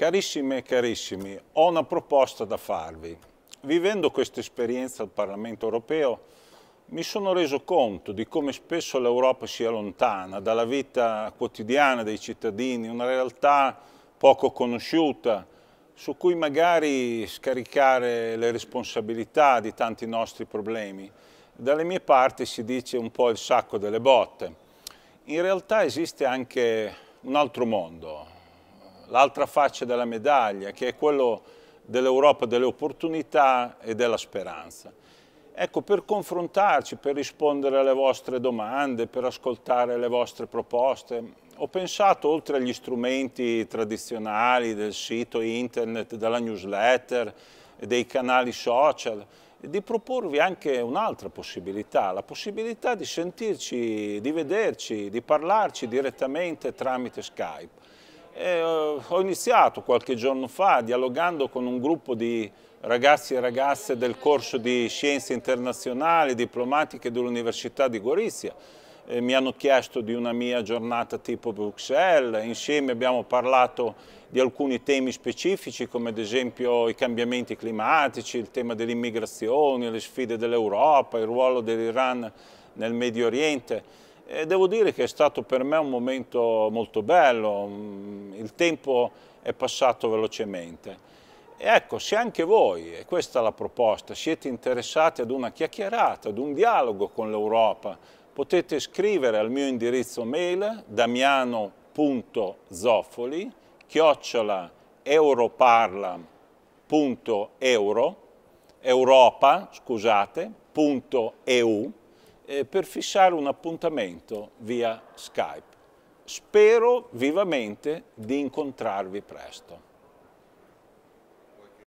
Carissime e carissimi, ho una proposta da farvi. Vivendo questa esperienza al Parlamento europeo, mi sono reso conto di come spesso l'Europa sia lontana dalla vita quotidiana dei cittadini, una realtà poco conosciuta, su cui magari scaricare le responsabilità di tanti nostri problemi. Dalle mie parti si dice un po' il sacco delle botte. In realtà esiste anche un altro mondo, l'altra faccia della medaglia, che è quello dell'Europa delle opportunità e della speranza. Ecco, per confrontarci, per rispondere alle vostre domande, per ascoltare le vostre proposte, ho pensato, oltre agli strumenti tradizionali del sito internet, della newsletter, dei canali social, di proporvi anche un'altra possibilità, la possibilità di sentirci, di vederci, di parlarci direttamente tramite Skype. E eh, ho iniziato qualche giorno fa dialogando con un gruppo di ragazzi e ragazze del corso di Scienze Internazionali Diplomatiche dell'Università di Gorizia. E mi hanno chiesto di una mia giornata tipo Bruxelles, insieme abbiamo parlato di alcuni temi specifici come ad esempio i cambiamenti climatici, il tema dell'immigrazione, le sfide dell'Europa, il ruolo dell'Iran nel Medio Oriente. E devo dire che è stato per me un momento molto bello, il tempo è passato velocemente. E ecco, se anche voi, e questa è la proposta, siete interessati ad una chiacchierata, ad un dialogo con l'Europa, potete scrivere al mio indirizzo mail damiano.zoffoli chiocciola europarlam.euro europa, scusate, punto .eu eh, per fissare un appuntamento via Skype. Spero vivamente di incontrarvi presto.